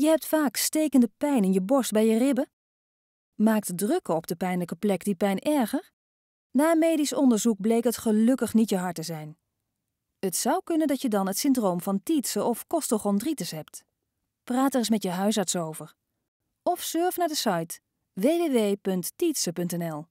Je hebt vaak stekende pijn in je borst bij je ribben. Maakt drukken op de pijnlijke plek die pijn erger? Na medisch onderzoek bleek het gelukkig niet je hart te zijn. Het zou kunnen dat je dan het syndroom van Tietze of costochondritis hebt. Praat er eens met je huisarts over. Of surf naar de site www.tietze.nl.